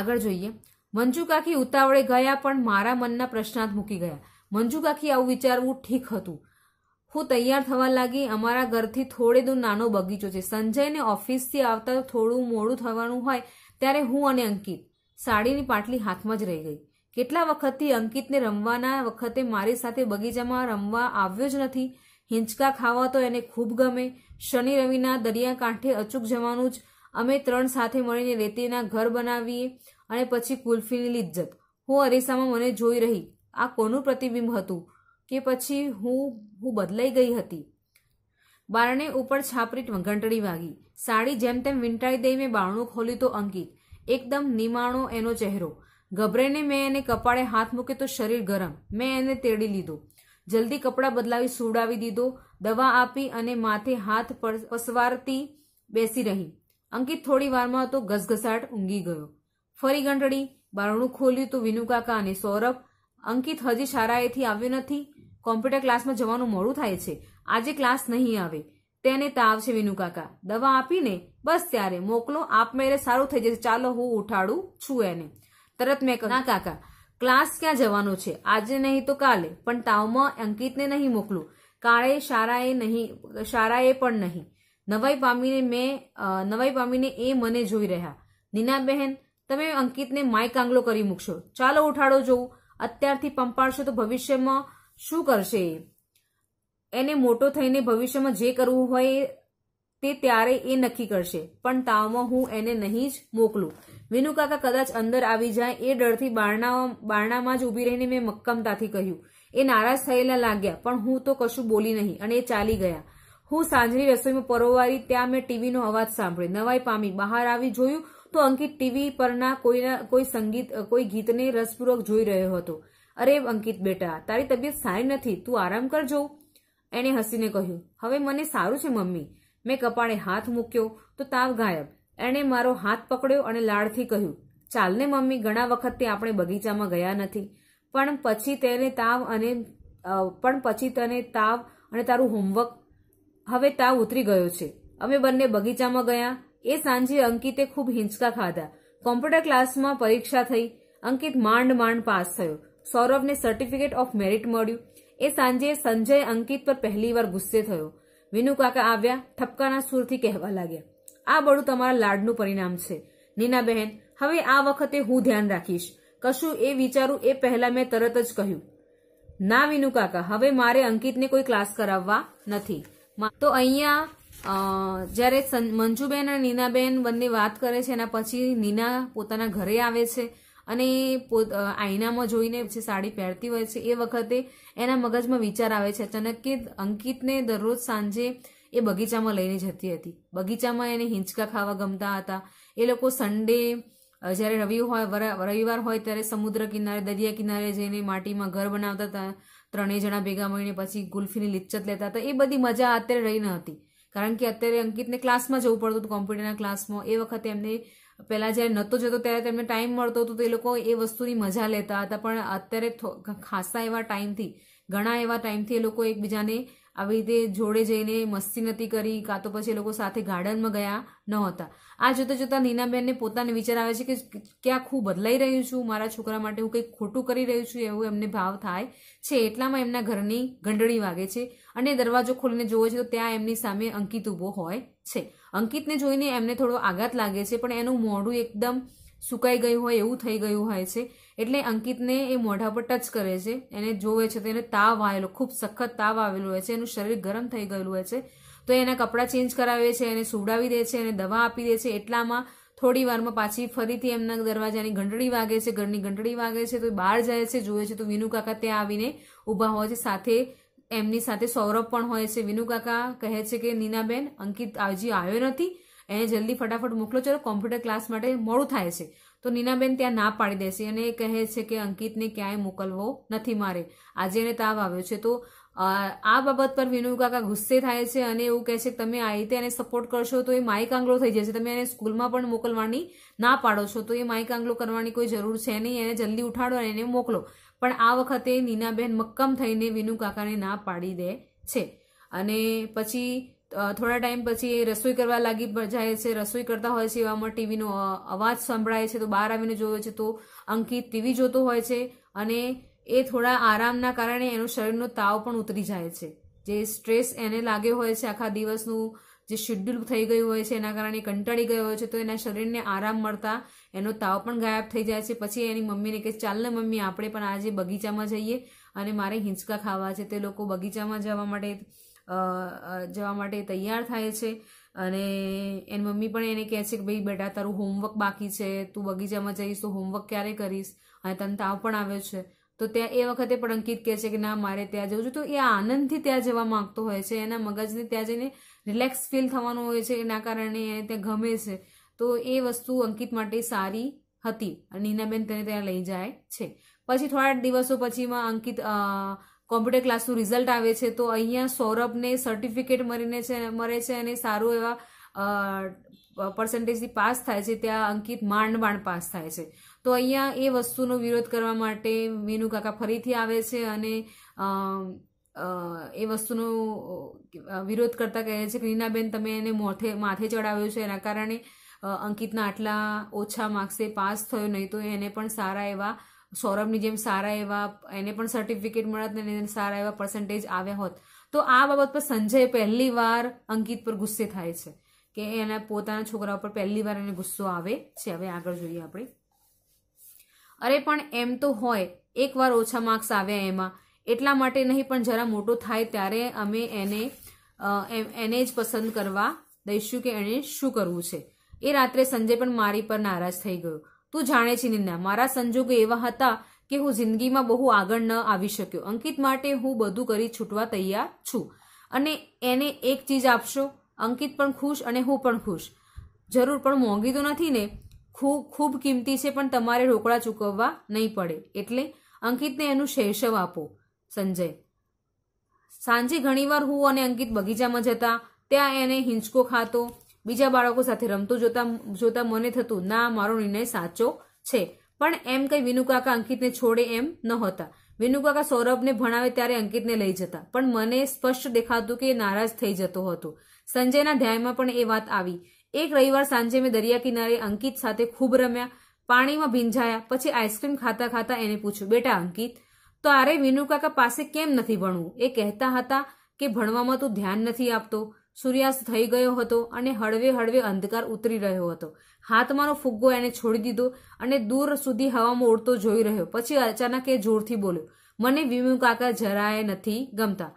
[SPEAKER 1] આગળ જોઈએ મંજુ કાકી ઉતાવળે ગયા પણ મારા મનના પ્રશ્નાર્થ મૂકી ગયા મંજુ કાકી આવું વિચારવું ઠીક હતું હું તૈયાર થવા લાગી અમારા ઘરથી થોડે દૂર નાનો બગીચો છે સંજયને ઓફિસથી આવતા થોડું મોડું થવાનું હોય ત્યારે હું અને અંકિત સાડીની પાટલી હાથમાં જ રહી ગઈ કેટલા વખતથી અંકિતને રમવાના વખતે મારી સાથે બગીચામાં રમવા આવ્યો જ નથી હિંચકા ખાવા તો એને ખૂબ ગમે શનિ રવિના દરિયાકાંઠે અચૂક જવાનું જ અમે ત્રણ સાથે મળીને રેતીના ઘર બનાવીએ અને પછી કુલ્ફીની લિજ્જત હું અરીસામાં મને જોઈ રહી આ કોનું પ્રતિબિંબ હતું કે પછી હું હું બદલાઈ ગઈ હતી બારણે ઉપર છાપરી ઘંટડી વાગી સાડી જેમ તેમ વીંટાળી દઈ મેં બારણું ખોલ્યું તો અંકિત એકદમ નિમાણો એનો ચહેરો ગભરેને મેં એને કપાળે હાથ મૂક્યો તો શરીર ગરમ મેં એને તેડી લીધો જલ્દી કપડાં બદલાવી સુડાવી દીધો દવા આપી અને માથે હાથ પસવારતી બેસી રહી અંકિત થોડી વારમાં તો ઘસઘસાટ ઊંઘી ગયો ફરી ઘંટડી બારણું ખોલ્યું તો વિનુકાકા અને સૌરભ અંકિત હજી શાળાએથી આવ્યો નથી કોમ્પ્યુટર ક્લાસમાં જવાનું મોડું થાય છે આજે ક્લાસ નહીં આવે તેને તાવ છે વિનુકાકા દવા આપીને બસ ત્યારે મોકલો આપમેળે સારું થઈ જશે ચાલો હું ઉઠાડું છું એને તરત મેં કહ્યું ના કાકા ક્લાસ ક્યાં જવાનો છે આજે નહીં તો કાલે પણ તાવમાં અંકિતને નહીં મોકલું કાળે શારાએ નહીં શારાએ પણ નહીં નવાઈ પામીને મેં નવાઈ પામીને એ મને જોઈ રહ્યા નીનાબહેન તમે અંકિતને માય કાંગલો કરી મૂકશો ચાલો ઉઠાડો જોઉં અત્યારથી પંપાડશો તો ભવિષ્યમાં શું કરશે એને મોટો થઈને ભવિષ્યમાં જે કરવું હોય તે ત્યારે એ નક્કી કરશે પણ તાવમાં હું એને નહીં જ મોકલું વિનુકાકા કદાચ અંદર આવી જાય એ ડરથી બારણામાં જ ઊભી રહીને મેં મક્કમતાથી કહ્યું એ નારાજ થયેલા લાગ્યા પણ હું તો કશું બોલી નહીં અને એ ચાલી ગયા હું સાંજની રસોઈમાં પરોવારી ત્યાં મેં ટીવીનો અવાજ સાંભળ્યો નવાઈ પામી બહાર આવી જોયું તો અંકિત ટીવી પરના કોઈના કોઈ સંગીત કોઈ ગીતને રસપૂર્વક જોઈ રહ્યો હતો અરે અંકિત બેટા તારી તબિયત સારી નથી તું આરામ કરજો એણે હસીને કહ્યું હવે મને સારું છે મમ્મી મેં કપાળે હાથ મૂક્યો તો તાવ ગાયબ એણે મારો હાથ પકડ્યો અને લાડથી કહ્યું ચાલને મમ્મી ઘણા વખતથી આપણે બગીચામાં ગયા નથી પણ પછી તેને તાવ અને પણ પછી તને તાવ અને તારું હોમવર્ક હવે તાવ ઉતરી ગયો છે અમે બંને બગીચામાં ગયા એ સાંજે અંકિતે ખૂબ હિંચકા ખાધા કોમ્પ્યુટર ક્લાસમાં પરીક્ષા થઈ અંકિત માંડ માંડ પાસ થયો સૌરભને સર્ટિફિકેટ ઓફ મેરિટ મળ્યું એ સાંજે સંજય અંકિત પર પહેલીવાર ગુસ્સે થયો વિનુકાકા આવ્યા ઠપકાના સુરથી કહેવા લાગ્યા આ બળું તમારા લાડનું પરિણામ છે નીનાબહેન હવે આ વખતે હું ધ્યાન રાખીશ કશું એ વિચારું એ પહેલા મેં તરત જ કહ્યું ના વિનુ કાકા હવે મારે અંકિતને કોઈ ક્લાસ કરાવવા નથી તો અહીંયા જ્યારે મંજુબેન અને નીનાબેન બંને વાત કરે છે એના પછી નીના પોતાના ઘરે આવે છે અને પોત આઈનામાં જોઈને જે સાડી પહેરતી હોય છે એ વખતે એના મગજમાં વિચાર આવે છે અચાનક કે અંકિતને દરરોજ સાંજે એ બગીચામાં લઈને જતી હતી બગીચામાં એને હિંચકા ખાવા ગમતા હતા એ લોકો સન્ડે જ્યારે રવિ હોય રવિવાર હોય ત્યારે સમુદ્ર કિનારે દરિયા કિનારે જઈને માટીમાં ઘર બનાવતા હતા ત્રણેય જણા ભેગા મળીને પછી ગુલ્ફીની લિચ્ચત લેતા હતા એ બધી મજા અત્યારે રહી ન હતી કારણ કે અત્યારે અંકિતને ક્લાસમાં જવું પડતું હતું કોમ્પ્યુટરના ક્લાસમાં એ વખતે એમને પહેલાં જ્યારે નહોતો જતો ત્યારે તેમને ટાઈમ મળતો હતો તો એ લોકો એ વસ્તુની મજા લેતા હતા પણ અત્યારે ખાસા એવા ટાઈમથી ઘણા એવા ટાઈમથી એ લોકો એકબીજાને આવી રીતે જોડે જઈને મસ્તી નથી કરી કાં તો પછી એ લોકો સાથે ગાર્ડનમાં ગયા નહોતા આ જોતાં જોતાં નીનાબેનને પોતાને વિચાર આવે છે કે ક્યાં ખૂબ બદલાઈ રહ્યું છું મારા છોકરા માટે હું કંઈક ખોટું કરી રહ્યું છું એવું એમને ભાવ થાય છે એટલામાં એમના ઘરની ઘંટડી વાગે છે અને દરવાજો ખોલીને જોવે છે તો ત્યાં એમની સામે અંકિત ઊભો હોય છે અંકિતને જોઈને એમને થોડો આઘાત લાગે છે પણ એનું મોઢું એકદમ સુકાઈ ગયું હોય એવું થઈ ગયું હોય છે એટલે અંકિતને એ મોઢા પર ટચ કરે છે એને જોવે છે તો એને તાવ આવેલો ખૂબ સખત તાવ આવેલો હોય છે એનું શરીર ગરમ થઈ ગયેલું હોય છે તો એના કપડાં ચેન્જ કરાવે છે એને સુવડાવી દે છે એને દવા આપી દે છે એટલામાં થોડી વારમાં પાછી ફરીથી એમના દરવાજાની ઘંટડી વાગે છે ઘરની ઘંટડી વાગે છે તો બહાર જાય છે જોવે છે તો વિનુ કાકા ત્યાં આવીને ઊભા હોય છે સાથે એમની સાથે સૌરભ પણ હોય છે વિનુ કાકા કહે છે કે નીનાબેન અંકિત હજી આવ્યો નથી એને જલ્દી ફટાફટ મોકલો ચલો કોમ્પ્યુટર ક્લાસ માટે મોડું થાય છે તો નીનાબેન ત્યાં ના પાડી દેશે અને કહે છે કે અંકિતને ક્યાંય મોકલવો નથી મારે આજે એને તાવ આવ્યો છે તો આ બાબત પર વિનુ કાકા ગુસ્સે થાય છે અને એવું કહે છે કે તમે આ રીતે એને સપોર્ટ કરશો તો એ માઇક આંગલો થઈ જશે તમે એને સ્કૂલમાં પણ મોકલવાની ના પાડો છો તો એ માઇક આંગલો કરવાની કોઈ જરૂર છે નહીં એને જલ્દી ઉઠાડો અને એને મોકલો પણ આ વખતે નીનાબેન મક્કમ થઈને વિનુકાકાને ના પાડી દે છે અને પછી થોડા ટાઈમ પછી એ રસોઈ કરવા લાગી જાય છે રસોઈ કરતા હોય છે એવામાં ટીવીનો અવાજ સંભળાય છે તો બહાર આવીને જોવે છે તો અંકિત ટીવી જોતો હોય છે અને એ થોડા આરામના કારણે એનું શરીરનો તાવ પણ ઉતરી જાય છે જે સ્ટ્રેસ એને લાગ્યો હોય છે આખા દિવસનું જે શેડ્યુલ થઈ ગયું હોય છે એના કારણે કંટાળી ગયો હોય છે તો એના શરીરને આરામ મળતા એનો તાવ પણ ગાયબ થઈ જાય છે પછી એની મમ્મીને કે ચાલને મમ્મી આપણે પણ આજે બગીચામાં જઈએ અને મારે હિંચકા ખાવા છે તે લોકો બગીચામાં જવા માટે જવા માટે તૈયાર થાય છે અને એની મમ્મી પણ એને કહે છે કે ભાઈ બેટા તારું હોમવર્ક બાકી છે તું બગીચામાં જઈશ તો હોમવર્ક ક્યારે કરીશ અને તને તાવ પણ આવ્યો છે તો ત્યાં એ વખતે પણ અંકિત કહે છે કે ના મારે ત્યાં જવું છું તો એ આનંદથી ત્યાં જવા માંગતો હોય છે એના મગજને ત્યાં જઈને રિલેક્સ ફીલ થવાનું હોય છે એના કારણે એને ત્યાં ગમે છે તો એ વસ્તુ અંકિત માટે સારી હતી અને નીનાબેન તેને ત્યાં લઈ જાય છે પછી થોડા દિવસો પછીમાં અંકિત કોમ્પ્યુટર ક્લાસનું રિઝલ્ટ આવે છે તો અહીંયા સૌરભને સર્ટિફિકેટ મળીને છે મળે છે અને સારું એવા પર્સન્ટેજથી પાસ થાય છે ત્યાં અંકિત માંડમાંડ પાસ થાય છે તો અહીંયા એ વસ્તુનો વિરોધ કરવા માટે મેનુ ફરીથી આવે છે અને એ વસ્તુનો વિરોધ કરતા કહે છે કે નીનાબેન તમે એને મોથે માથે ચડાવ્યું છે એના કારણે અંકિતના આટલા ઓછા માર્ક્સે પાસ થયો નહીં તો એને પણ સારા એવા સૌરભની જેમ સારા એવા એને પણ સર્ટિફિકેટ મળત ને એને સારા એવા પર્સન્ટેજ આવ્યા હોત તો આ બાબત પર સંજય પહેલી વાર અંકિત પર ગુસ્સે થાય છે કે એના પોતાના છોકરા ઉપર પહેલી વાર એને ગુસ્સો આવે છે હવે આગળ જોઈએ આપણે અરે પણ એમ તો હોય એકવાર ઓછા માર્ક્સ આવ્યા એમાં એટલા માટે નહીં પણ જરા મોટો થાય ત્યારે અમે એને એને જ પસંદ કરવા દઈશું કે એણે શું કરવું છે એ રાત્રે સંજય પણ મારી પર નારાજ થઈ ગયો તું જાણે છે નિંદા મારા સંજોગો એવા હતા કે હું જિંદગીમાં બહુ આગળ ન આવી શક્યો અંકિત માટે હું બધું કરી છૂટવા તૈયાર છું અને એને એક ચીજ આપશો અંકિત પણ ખુશ અને હું પણ ખુશ જરૂર પણ મોંઘી તો નથી ને ખૂબ ખૂબ કિંમતી છે પણ તમારે રોકડા ચૂકવવા નહીં પડે એટલે અંકિતને એનું શૈશવ આપો સંજય સાંજે ઘણીવાર હું અને અંકિત બગીચામાં જતા ત્યાં એને હિંચકો ખાતો બીજા બાળકો સાથે રમતો જોતા જોતા મને થતું ના મારો નિર્ણય સાચો છે પણ એમ કંઈ વિનુકાકા અંકિતને છોડે એમ નહોતા વિનુકાકા સૌરભને ભણાવે ત્યારે અંકિતને લઈ જતા પણ મને સ્પષ્ટ દેખાતું કે નારાજ થઈ જતો હતો સંજયના ધ્યાનમાં પણ એ વાત આવી એક રવિવાર સાંજે મેં દરિયા કિનારે અંકિત સાથે ખૂબ રમ્યા પાણીમાં ભીંજાયા પછી આઈસ્ક્રીમ ખાતા ખાતા એને પૂછ્યું બેટા અંકિત તો આરે વિનુકાકા પાસે કેમ નથી ભણવું એ કહેતા હતા કે ભણવામાં તું ધ્યાન નથી આપતો સૂર્યાસ્ત થઈ ગયો હતો અને હળવે હળવે અંધકાર ઉતરી રહ્યો હતો હાથમાંનો ફુગ્ગો એને છોડી દીધો અને દૂર સુધી હવામાં ઉડતો જોઈ રહ્યો પછી અચાનક એ જોરથી બોલ્યો મને વિનુકાકા કાકા જરાય નથી ગમતા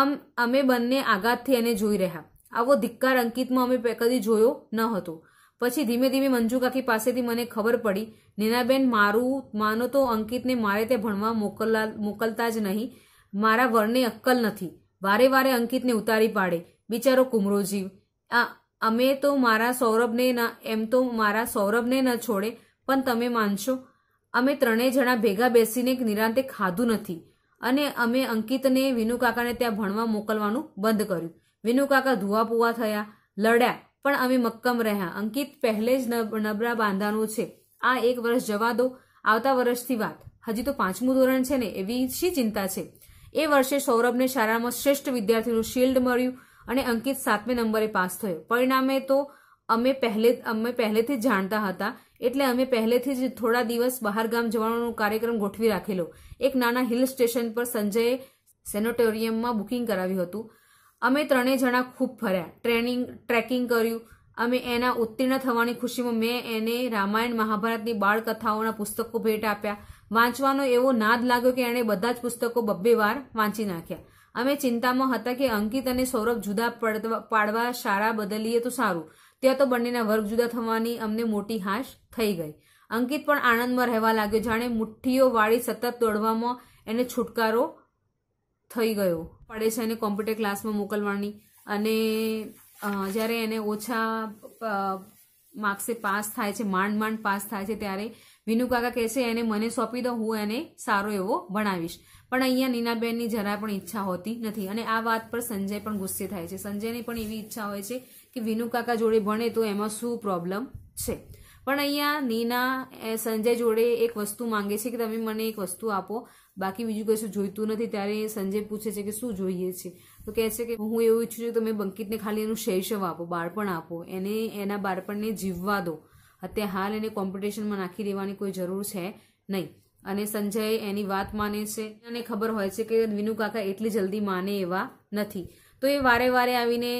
[SPEAKER 1] આમ અમે બંને આઘાતથી એને જોઈ રહ્યા આવો ધિક્કાર અંકિતમાં અમે કદી જોયો ન હતો પછી ધીમે ધીમે મંજુકાકી પાસેથી મને ખબર પડી નીનાબેન મારું માનો તો અંકિતને મારે તે ભણવા મોકલલા મોકલતા જ નહીં મારા વરને અક્કલ નથી વારે વારે અંકિતને ઉતારી પાડે બિચારો કુમરો જીવ આ અમે તો મારા સૌરભને ના એમ તો મારા સૌરભને ન છોડે પણ તમે માનશો અમે ત્રણેય જણા ભેગા બેસીને નિરાંતે ખાધું નથી અને અમે અંકિતને વિનુકાકાને ત્યાં ભણવા મોકલવાનું બંધ કર્યું વિનુકાકા ધુઆપુઆ થયા લડ્યા પણ અમે મક્કમ રહ્યા અંકિત પહેલે જ નબળા બાંધાનું છે આ એક વર્ષ જવા દો આવતા વર્ષથી વાત હજી તો પાંચમું ધોરણ છે ને એવી શી ચિંતા છે એ વર્ષે સૌરભને શાળામાં શ્રેષ્ઠ વિદ્યાર્થીનું શિલ્ડ મળ્યું અને અંકિત સાતમે નંબરે પાસ થયો પરિણામે તો અમે પહેલે અમે પહેલેથી જ જાણતા હતા એટલે અમે પહેલેથી જ થોડા દિવસ બહાર ગામ જવાનો કાર્યક્રમ ગોઠવી રાખેલો એક નાના હિલ સ્ટેશન પર સંજયે સેનેટોરિયમમાં બુકિંગ કરાવ્યું હતું અમે ત્રણેય જણા ખૂબ ફર્યા ટ્રેનિંગ ટ્રેકિંગ કર્યું અમે એના ઉત્તીર્ણ થવાની ખુશીમાં મેં એને રામાયણ મહાભારતની બાળકથાઓના પુસ્તકો ભેટ આપ્યા વાંચવાનો એવો નાદ લાગ્યો કે એણે બધા જ પુસ્તકો બબ્બે વાર વાંચી નાખ્યા અમે ચિંતામાં હતા કે અંકિત અને સૌરભ જુદા પાડવા શાળા બદલીએ તો સારું ત્યાં તો બંનેના વર્ગ જુદા થવાની અમને મોટી હાશ થઈ ગઈ અંકિત પણ આનંદમાં રહેવા લાગ્યો જાણે મુઠ્ઠીઓ વાળી સતત દોડવામાં એને છુટકારો થઈ ગયો પડે છે એને કોમ્પ્યુટર ક્લાસમાં મોકલવાની અને જ્યારે એને ઓછા માર્ક્સે પાસ થાય છે માંડ માંડ પાસ થાય છે ત્યારે વિનુકાકા કહે છે એને મને સોંપી દો હું એને સારો એવો ભણાવીશ પણ અહીંયા નીનાબેનની જરા પણ ઈચ્છા હોતી નથી અને આ વાત પર સંજય પણ ગુસ્સે થાય છે સંજયની પણ એવી ઈચ્છા હોય છે કે વિનુકાકા જોડે ભણે તો એમાં શું પ્રોબ્લેમ છે પણ અહીંયા નીના સંજય જોડે એક વસ્તુ માંગે છે કે તમે મને એક વસ્તુ આપો બાકી બીજું કશું જોઈતું નથી ત્યારે સંજય પૂછે છે કે શું જોઈએ છે તો કહે છે કે હું એવું ઈચ્છું છું કે તમે બંકિતને ખાલી એનું શૈશવ આપો બાળપણ આપો એને એના બાળપણને જીવવા દો અત્યારે હાલ એને કોમ્પિટિશનમાં નાખી દેવાની કોઈ જરૂર છે નહીં અને સંજય એની વાત માને છે અને ખબર હોય છે કે વિનુ કાકા એટલી જલ્દી માને એવા નથી તો એ વારે વારે આવીને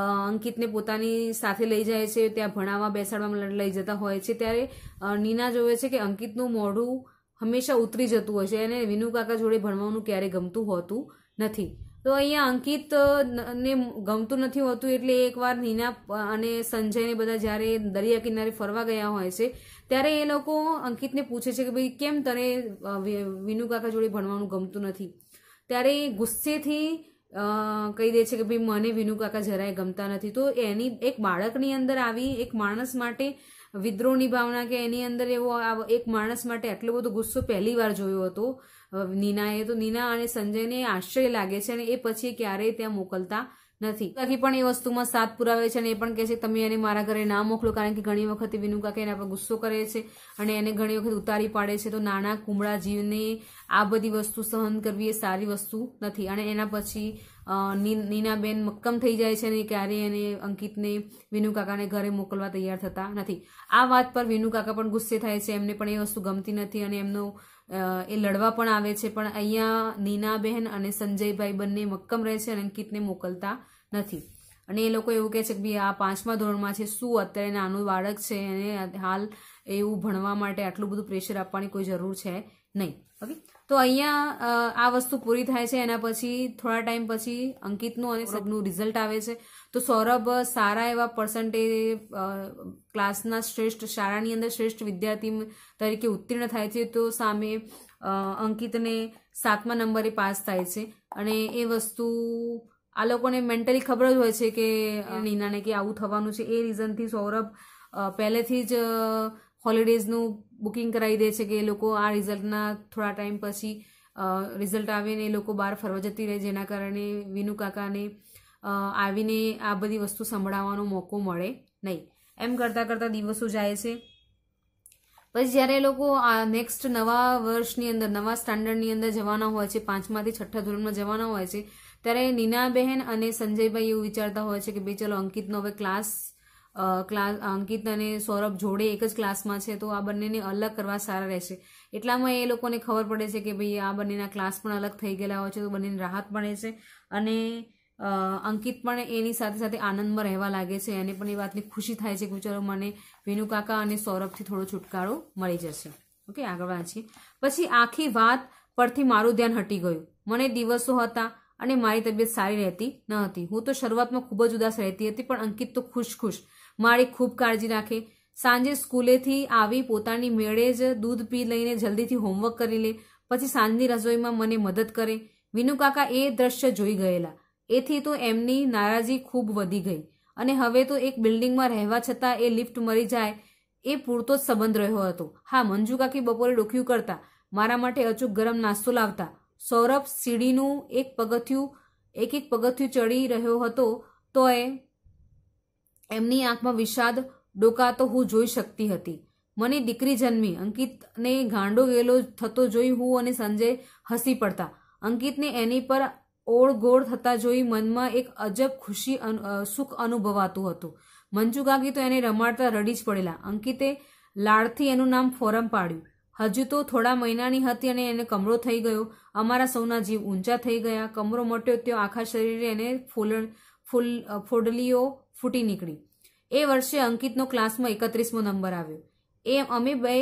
[SPEAKER 1] અંકિતને પોતાની સાથે લઈ જાય છે ત્યાં ભણાવવા બેસાડવામાં લઈ જતા હોય છે ત્યારે નીના જોવે છે કે અંકિતનું મોઢું હંમેશા ઉતરી જતું હોય છે એને વિનુકાકા જોડે ભણવાનું ક્યારેય ગમતું હોતું નથી તો અહીંયા અંકિત ને ગમતું નથી હોતું એટલે એકવાર નીના અને સંજયને બધા જ્યારે દરિયા કિનારે ફરવા ગયા હોય છે ત્યારે એ લોકો અંકિતને પૂછે છે કે ભાઈ કેમ તને વિનુકાકા જોડે ભણવાનું ગમતું નથી ત્યારે ગુસ્સેથી કહી દે છે કે ભાઈ મને વિનુકાકા જરાય ગમતા નથી તો એની એક બાળકની અંદર આવી એક માણસ માટે વિદ્રોહની ભાવના કે એની અંદર એવો એક માણસ માટે આટલો બધો ગુસ્સો પહેલી વાર જોયો હતો નીનાએ તો નીના અને સંજયને આશ્ચર્ય લાગે છે અને એ પછી ક્યારેય ત્યાં મોકલતા નથી બાકી પણ એ વસ્તુમાં સાથ પુરાવે છે અને એ પણ કહે છે તમે એને મારા ઘરે ના મોકલો કારણ કે ઘણી વખત વિનુકા કે એના પર ગુસ્સો કરે છે અને એને ઘણી વખત ઉતારી પાડે છે તો નાના કુમળા જીવને આ બધી વસ્તુ સહન કરવી એ સારી વસ્તુ નથી અને એના પછી નીનાબેન મક્કમ થઈ જાય છે અને ક્યારેય એને અંકિતને વિનુકાકાને ઘરે મોકલવા તૈયાર થતા નથી આ વાત પર વિનુકાકા પણ ગુસ્સે થાય છે એમને પણ એ વસ્તુ ગમતી નથી અને એમનો એ લડવા પણ આવે છે પણ અહીંયા નીનાબહેન અને સંજયભાઈ બંને મક્કમ રહે છે અને અંકિતને મોકલતા નથી અને એ લોકો એવું કહે છે કે ભાઈ આ પાંચમા ધોરણમાં છે શું અત્યારે નાનું બાળક છે અને હાલ એવું ભણવા માટે આટલું બધું પ્રેશર આપવાની કોઈ જરૂર છે નહીં ઓકે તો અહીંયા આ વસ્તુ પૂરી થાય છે એના પછી થોડા ટાઈમ પછી અંકિતનું અને સૌરભનું રિઝલ્ટ આવે છે તો સૌરભ સારા એવા પર્સન્ટેજ ક્લાસના શ્રેષ્ઠ શાળાની અંદર શ્રેષ્ઠ વિદ્યાર્થી તરીકે ઉત્તીર્ણ થાય છે તો સામે અંકિતને સાતમા નંબરે પાસ થાય છે અને એ વસ્તુ આ લોકોને મેન્ટલી ખબર જ હોય છે કે નીનાને કે આવું થવાનું છે એ રીઝનથી સૌરભ પહેલેથી જ હોલિડેઝનું બુકિંગ કરાવી દે છે કે એ લોકો આ રિઝલ્ટના થોડા ટાઈમ પછી રિઝલ્ટ આવે એ લોકો બહાર ફરવા જતી રહે જેના કારણે વિનુ કાકાને આવીને આ બધી વસ્તુ સંભળાવવાનો મોકો મળે નહીં એમ કરતાં કરતાં દિવસો જાય છે પછી જ્યારે એ લોકો આ નેક્સ્ટ નવા વર્ષની અંદર નવા સ્ટાન્ડર્ડની અંદર જવાના હોય છે પાંચમાંથી છઠ્ઠા ધોરણમાં જવાના હોય છે ત્યારે નીના બહેન અને સંજયભાઈ એવું વિચારતા હોય છે કે ભાઈ ચલો અંકિતનો હવે ક્લાસ ક્લાસ અંકિત અને સૌરભ જોડે એક જ ક્લાસમાં છે તો આ બંનેને અલગ કરવા સારા રહેશે એટલામાં એ લોકોને ખબર પડે છે કે ભાઈ આ બંનેના ક્લાસ પણ અલગ થઈ ગયેલા હોય છે તો બંનેને રાહત મળે છે અને અંકિત પણ એની સાથે સાથે આનંદમાં રહેવા લાગે છે અને પણ એ વાતની ખુશી થાય છે કે ચલો મને વેણુકાકા અને સૌરભથી થોડો છુટકારો મળી જશે ઓકે આગળ વાંચીએ પછી આખી વાત પરથી મારું ધ્યાન હટી ગયું મને દિવસો હતા અને મારી તબિયત સારી રહેતી ન હતી હું તો શરૂઆતમાં ખૂબ જ ઉદાસ રહેતી હતી પણ અંકિત તો ખુશ ખુશ માળી ખૂબ કાળજી રાખે સાંજે સ્કૂલેથી આવી પોતાની મેળે જ દૂધ પી લઈને જલ્દીથી હોમવર્ક કરી લે પછી સાંજની રસોઈમાં મને મદદ કરે વિનુકાકા એ દ્રશ્ય જોઈ ગયેલા એથી તો એમની નારાજી ખૂબ વધી ગઈ અને હવે તો એક બિલ્ડિંગમાં રહેવા છતાં એ લિફ્ટ મરી જાય એ પૂરતો જ સંબંધ રહ્યો હતો હા મંજુ કાકી બપોરે ડોક્યું કરતા મારા માટે અચૂક ગરમ નાસ્તો લાવતા સૌરભ સીડીનું એક પગથિયું એક એક પગથિયું ચડી રહ્યો હતો તો એ એમની આંખમાં વિષાદ ડોકાતો હું જોઈ શકતી હતી મને દીકરી જન્મી અંકિતને ગાંડો ગેલો થતો જોઈ હું અને સંજય હસી પડતા અંકિતને એની પર ઓળગોળ થતા જોઈ મનમાં એક અજબ ખુશી સુખ અનુભવાતું હતું મંજુ કાકી તો એને રમાડતા રડી જ પડેલા અંકિતે લાડથી એનું નામ ફોરમ પાડ્યું હજુ તો થોડા મહિનાની હતી અને એને કમરો થઈ ગયો અમારા સૌના જીવ ઊંચા થઈ ગયા કમરો મટ્યો ત્યાં આખા શરીરે એને ફૂલણ ફૂલ ફોડલીઓ ફૂટી નીકળી એ વર્ષે અંકિતનો ક્લાસમાં એકત્રીસમો નંબર આવ્યો એ અમે બે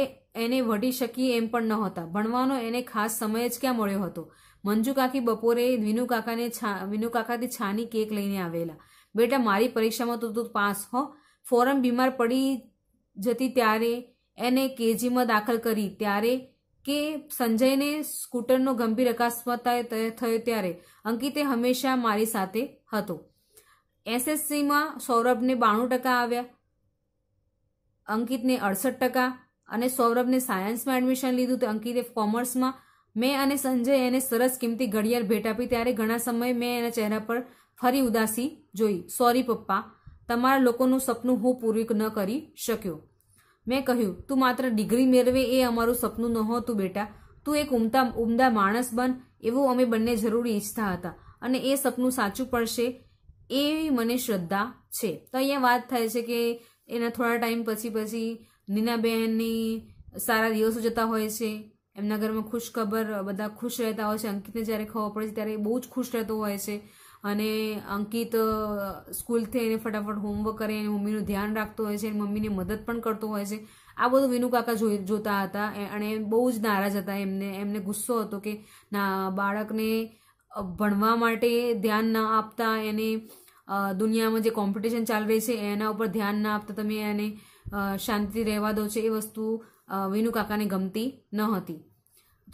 [SPEAKER 1] એને વઢી શકીએ એમ પણ નહોતા ભણવાનો એને ખાસ સમય જ ક્યાં મળ્યો હતો મંજુ કાકી બપોરે વિનુકાકાને છા વિનુકાકાથી છાની કેક લઈને આવેલા બેટા મારી પરીક્ષામાં તો તું પાસ હો ફોરમ બીમાર પડી જતી ત્યારે એને કેજીમાં દાખલ કરી ત્યારે કે સંજયને સ્કૂટરનો ગંભીર અકસ્માત થયો ત્યારે અંકિતે હંમેશા મારી સાથે હતો એસએસસીમાં સૌરભને બાણું ટકા આવ્યા અંકિતને અડસઠ ટકા અને સૌરભને સાયન્સમાં એડમિશન લીધું તો અંકિતે કોમર્સમાં મેં અને સંજય એને સરસ કિંમતી ઘડિયાળ ભેટ આપી ત્યારે ઘણા સમય મેં એના ચહેરા પર ફરી ઉદાસી જોઈ સોરી પપ્પા તમારા લોકોનું સપનું હું પૂરું ન કરી શક્યો મેં કહ્યું તું માત્ર ડિગ્રી મેળવે એ અમારું સપનું નહોતું બેટા તું એક ઉમદા ઉમદા માણસ બન એવું અમે બંને જરૂરી ઈચ્છતા હતા અને એ સપનું સાચું પડશે એવી મને શ્રદ્ધા છે તો અહીંયા વાત થાય છે કે એના થોડા ટાઈમ પછી પછી નીનાબહેનની સારા દિવસો જતા હોય છે એમના ઘરમાં ખુશખબર બધા ખુશ રહેતા હોય છે અંકિતને જ્યારે ખવા પડે છે ત્યારે બહુ જ ખુશ રહેતો હોય છે અને અંકિત સ્કૂલથી એને ફટાફટ હોમવર્ક કરે એની મમ્મીનું ધ્યાન રાખતો હોય છે એની મમ્મીને મદદ પણ કરતો હોય છે આ બધું વિનુકાકા કાકા જોતા હતા અને બહુ જ નારાજ હતા એમને એમને ગુસ્સો હતો કે ના બાળકને ભણવા માટે ધ્યાન ના આપતા એને દુનિયામાં જે કોમ્પિટિશન ચાલી રહી છે એના ઉપર ધ્યાન ના આપતા તમે એને શાંતિથી રહેવા દો છો એ વસ્તુ વિનુકાકાને ગમતી ન હતી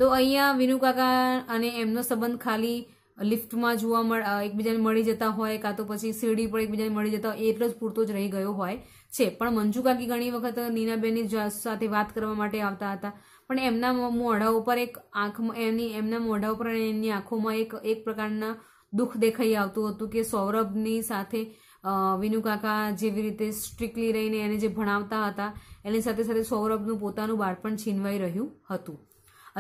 [SPEAKER 1] તો અહીંયા વિનુ કાકા અને એમનો સંબંધ ખાલી લિફ્ટમાં જોવા મળ એકબીજાને મળી જતા હોય કાં તો પછી સીડી પર એકબીજાને મળી જતા હોય એટલો જ પૂરતો જ રહી ગયો હોય છે પણ મંજુ કાકી ઘણી વખત નીનાબેનની સાથે વાત કરવા માટે આવતા હતા પણ એમના મોઢા ઉપર એક આંખમાં એની એમના મોઢા ઉપર એની આંખોમાં એક એક પ્રકારના દુઃખ દેખાઈ આવતું હતું કે સૌરભની સાથે વિનુકાકા જેવી રીતે સ્ટ્રિકલી રહીને એને જે ભણાવતા હતા એની સાથે સાથે સૌરભનું પોતાનું બાળપણ છીનવાઈ રહ્યું હતું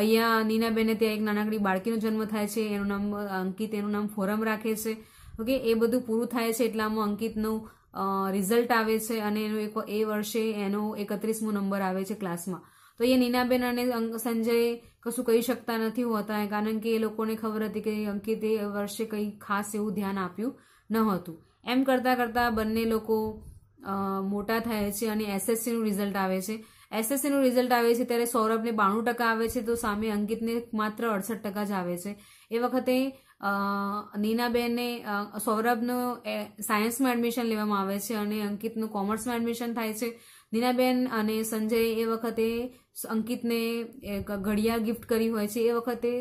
[SPEAKER 1] અહીંયા નીનાબેને ત્યાં એક નાનકડી બાળકીનો જન્મ થાય છે એનું નામ અંકિત એનું નામ ફોરમ રાખે છે ઓકે એ બધું પૂરું થાય છે એટલામાં અંકિતનું રિઝલ્ટ આવે છે અને એનું એક એ વર્ષે એનો એકત્રીસમો નંબર આવે છે ક્લાસમાં તો એ નીનાબેન અને સંજય કશું કહી શકતા નથી હોતા કારણ કે એ લોકોને ખબર હતી કે અંકિતે વર્ષે કંઈ ખાસ એવું ધ્યાન આપ્યું નહોતું એમ કરતાં કરતાં બંને લોકો મોટા થાય છે અને એસએસસીનું રિઝલ્ટ આવે છે એસએસસીનું રિઝલ્ટ આવે છે ત્યારે સૌરભને બાણું ટકા આવે છે તો સામે અંકિતને માત્ર અડસઠ ટકા જ આવે છે એ વખતે નીનાબેને સૌરભનું સાયન્સમાં એડમિશન લેવામાં આવે છે અને અંકિતનું કોમર્સમાં એડમિશન થાય છે નીનાબેન અને સંજય એ વખતે અંકિતને ઘડિયાળ ગિફ્ટ કરી હોય છે એ વખતે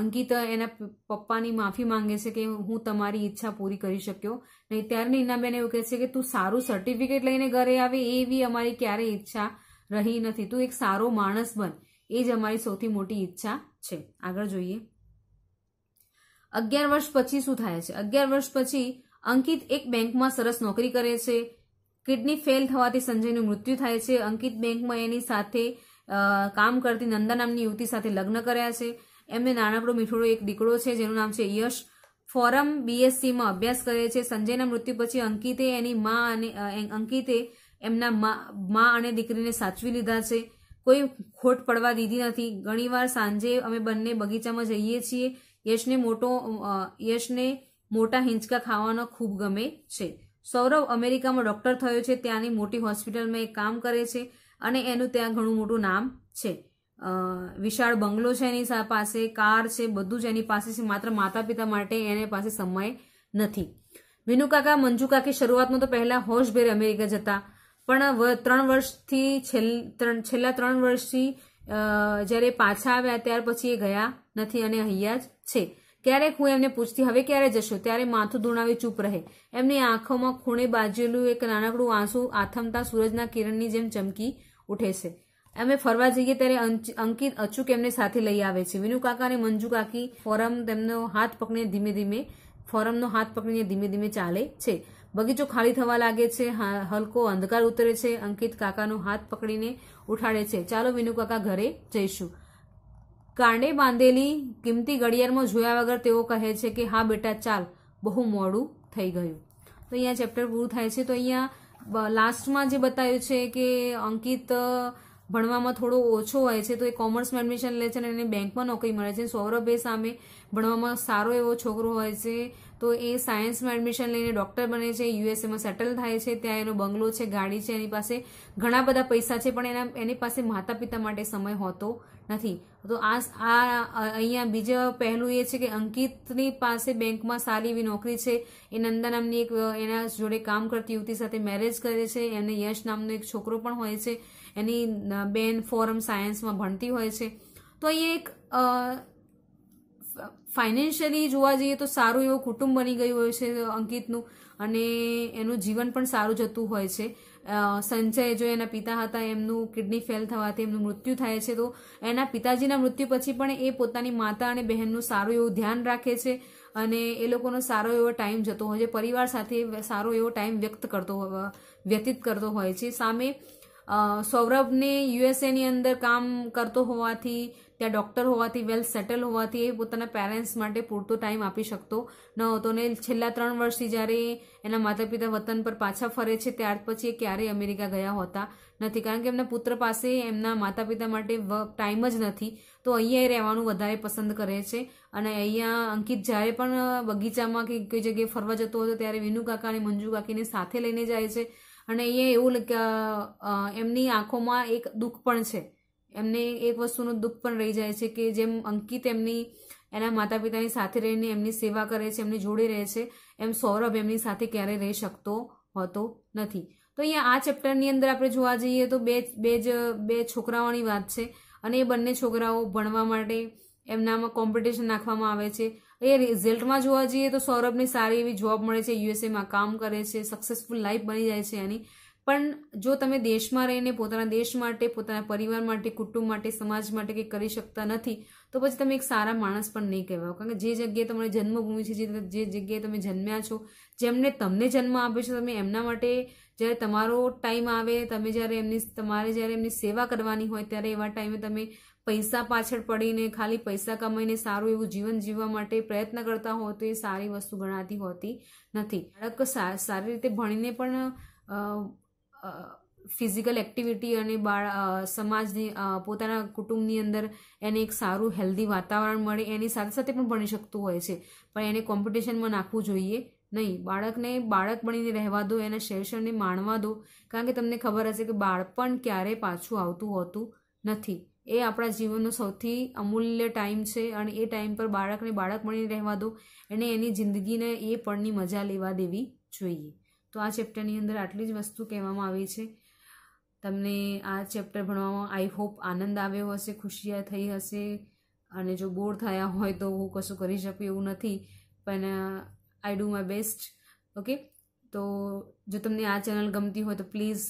[SPEAKER 1] અંકિત એના પપ્પાની માફી માંગે છે કે હું તમારી ઈચ્છા પૂરી કરી શક્યો નહીં ત્યારે નીનાબેન એવું કહે છે કે તું સારું સર્ટિફિકેટ લઈને ઘરે આવે એવી અમારી ક્યારેય ઈચ્છા રહી નથી તું એક સારો માણસ બન એ જ અમારી સૌથી મોટી ઈચ્છા છે આગળ જોઈએ અગિયાર વર્ષ પછી શું થાય છે અગિયાર વર્ષ પછી અંકિત એક બેંકમાં સરસ નોકરી કરે છે કિડની ફેલ થવાથી સંજયનું મૃત્યુ થાય છે અંકિત બેંકમાં એની સાથે કામ કરતી નંદા નામની યુવતી સાથે લગ્ન કર્યા છે એમને નાનકડો મીઠોડો એક દીકરો છે જેનું નામ છે યશ ફોરમ બીએસસીમાં અભ્યાસ કરે છે સંજયના મૃત્યુ પછી અંકિતે એની મા અને અંકિતે એમના મા અને દીકરીને સાચવી લીધા છે કોઈ ખોટ પડવા દીધી નથી ઘણીવાર સાંજે અમે બંને બગીચામાં જઈએ છીએ યશને મોટો યશને મોટા હિંચકા ખાવાનો ખૂબ ગમે છે સૌરવ અમેરિકામાં ડોક્ટર થયો છે ત્યાંની મોટી હોસ્પિટલમાં એ કામ કરે છે અને એનું ત્યાં ઘણું મોટું નામ છે વિશાળ બંગલો છે એની પાસે કાર છે બધું જ એની પાસે છે માત્ર માતા પિતા માટે એને પાસે સમય નથી વિનુકાકા મંજુકાકી શરૂઆતમાં તો પહેલા હોશભેર અમેરિકા જતા પણ ત્રણ વર્ષથી છેલ્લા ત્રણ વર્ષથી જ્યારે પાછા આવ્યા ત્યાર પછી એ ગયા નથી અને અહીંયા જ છે ક્યારેક હું એમને પૂછતી હવે ક્યારે જશો ત્યારે માથું ધૂણાવી ચૂપ રહે એમની આંખોમાં ખૂણે બાજેલું એક નાનકડું આંસુ આથમતા સૂરજના કિરણની જેમ ચમકી ઉઠે છે અમે ફરવા જઈએ ત્યારે અંકિત અચૂક એમને સાથે લઈ આવે છે વિનુ કાકા અને મંજુ કાકી ફોરમ તેમનો હાથ પકડીને ધીમે ધીમે ફોરમનો હાથ પકડીને ધીમે ધીમે ચાલે છે બગીચો ખાલી થવા લાગે છે હલકો અંધકાર ઉતરે છે અંકિત કાકાનો હાથ પકડીને ઉઠાડે છે ચાલો વિનુ કાકા ઘરે જઈશું કાંડે બાંધેલી કિંમતી ઘડિયાળમાં જોયા વગર તેઓ કહે છે કે હા બેટા ચાલ બહુ મોડું થઈ ગયું તો અહીંયા ચેપ્ટર પૂરું થાય છે તો અહીંયા લાસ્ટમાં જે બતાવ્યું છે કે અંકિત ભણવામાં થોડો ઓછો હોય છે તો એ કોમર્સમાં એડમિશન લે છે અને એને બેંકમાં નોકરી મળે છે સૌરભ એ સામે ભણવામાં સારો એવો છોકરો હોય છે તો એ સાયન્સમાં એડમિશન લઈને ડૉક્ટર બને છે યુએસએમાં સેટલ થાય છે ત્યાં એનો બંગલો છે ગાડી છે એની પાસે ઘણા બધા પૈસા છે પણ એના એની પાસે માતા પિતા માટે સમય હોતો નથી તો આ અહીંયા બીજા પહેલું એ છે કે અંકિતની પાસે બેંકમાં સારી એવી નોકરી છે એ નંદા નામની એક એના જોડે કામ કરતી યુવતી સાથે મેરેજ કરે છે એને યશ નામનો એક છોકરો પણ હોય છે એની બેન ફોરમ સાયન્સમાં ભણતી હોય છે તો અહીં એક ફાઇનાન્શિયલી જોવા જઈએ તો સારું એવું કુટુંબ બની ગયું હોય છે અંકિતનું અને એનું જીવન પણ સારું જતું હોય છે સંજય જો એના પિતા હતા એમનું કિડની ફેલ થવાથી એમનું મૃત્યુ થાય છે તો એના પિતાજીના મૃત્યુ પછી પણ એ પોતાની માતા અને બહેનનું સારું એવું ધ્યાન રાખે છે અને એ લોકોનો સારો એવો ટાઈમ જતો હોય છે પરિવાર સાથે સારો એવો ટાઈમ વ્યક્ત કરતો વ્યતીત કરતો હોય છે સામે સૌરભને યુએસએની અંદર કામ કરતો હોવાથી ત્યાં ડોક્ટર હોવાથી વેલ સેટલ હોવાથી એ પોતાના પેરેન્ટ્સ માટે પૂરતો ટાઈમ આપી શકતો ન હતો ને છેલ્લા ત્રણ વર્ષથી જ્યારે એના માતા પિતા વતન પર પાછા ફરે છે ત્યાર પછી એ ક્યારેય અમેરિકા ગયા હોતા નથી કારણ કે એમના પુત્ર પાસે એમના માતા પિતા માટે ટાઈમ જ નથી તો અહીંયા એ રહેવાનું વધારે પસંદ કરે છે અને અહીંયા અંકિત જ્યારે પણ બગીચામાં કે કોઈ જગ્યાએ ફરવા જતો હતો ત્યારે વિનુ અને મંજુ સાથે લઈને જાય છે અને અહીંયા એવું એમની આંખોમાં એક દુઃખ પણ છે એમને એક વસ્તુનું દુઃખ પણ રહી જાય છે કે જેમ અંકિત એમની એના માતા પિતાની સાથે રહીને એમની સેવા કરે છે એમની જોડે રહે છે એમ સૌરભ એમની સાથે ક્યારેય રહી શકતો હોતો નથી તો અહીંયા આ ચેપ્ટરની અંદર આપણે જોવા જઈએ તો બે બે જ બે છોકરાઓની વાત છે અને એ બંને છોકરાઓ ભણવા માટે એમનામાં કોમ્પિટિશન નાખવામાં આવે છે એ રિઝલ્ટમાં જોવા જઈએ તો સૌરભની સારી એવી જોબ મળે છે યુએસએમાં કામ કરે છે સક્સેસફુલ લાઈફ બની જાય છે એની પણ જો તમે દેશમાં રહીને પોતાના દેશ માટે પોતાના પરિવાર માટે કુટુંબ માટે સમાજ માટે કંઈ કરી શકતા નથી તો પછી તમે એક સારા માણસ પણ નહીં કહેવાઓ કારણ કે જે જગ્યાએ તમારી જન્મભૂમિ છે જે જગ્યાએ તમે જન્મ્યા છો જેમને તમને જન્મ આપ્યો છે તમે એમના માટે જ્યારે તમારો ટાઈમ આવે તમે જ્યારે એમની તમારે જ્યારે એમની સેવા કરવાની હોય ત્યારે એવા ટાઈમે તમે પૈસા પાછળ પડીને ખાલી પૈસા કમાઈને સારું એવું જીવન જીવવા માટે પ્રયત્ન કરતા હો તો એ સારી વસ્તુ ગણાતી હોતી નથી બાળક સારી રીતે ભણીને પણ ફિઝિકલ એક્ટિવિટી અને બાળ સમાજની પોતાના કુટુંબની અંદર એને એક સારું હેલ્ધી વાતાવરણ મળે એની સાથે સાથે પણ ભણી શકતું હોય છે પણ એને કોમ્પિટિશનમાં નાખવું જોઈએ નહીં બાળકને બાળક બનીને રહેવા દો એના શૈક્ષણને માણવા દો કારણ કે તમને ખબર હશે કે બાળપણ ક્યારેય પાછું આવતું હોતું નથી એ આપણા જીવનનો સૌથી અમૂલ્ય ટાઈમ છે અને એ ટાઈમ પર બાળકને બાળક બનીને રહેવા દો એને એની જિંદગીને એ પણની મજા લેવા દેવી જોઈએ તો આ ચેપ્ટરની અંદર આટલી જ વસ્તુ કહેવામાં આવી છે તમને આ ચેપ્ટર ભણવામાં આઈ હોપ આનંદ આવ્યો હશે ખુશિયા થઈ હશે અને જો બોર થયા હોય તો હું કશું કરી શકું એવું નથી પણ I do my best okay તો જો તમને આ ચેનલ ગમતી હોય તો પ્લીઝ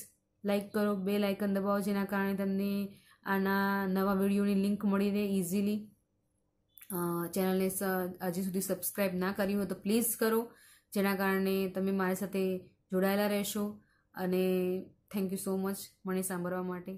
[SPEAKER 1] લાઇક કરો બે લાઇકન દબાવો જેના કારણે તમને આના નવા વિડીયોની લિંક મળી રહે ઇઝીલી ચેનલને હજી સુધી સબસ્ક્રાઈબ ના કરી હોય તો પ્લીઝ કરો જેના કારણે તમે મારી સાથે જોડાયેલા રહેશો અને થેન્ક યુ સો મચ મને સાંભળવા માટે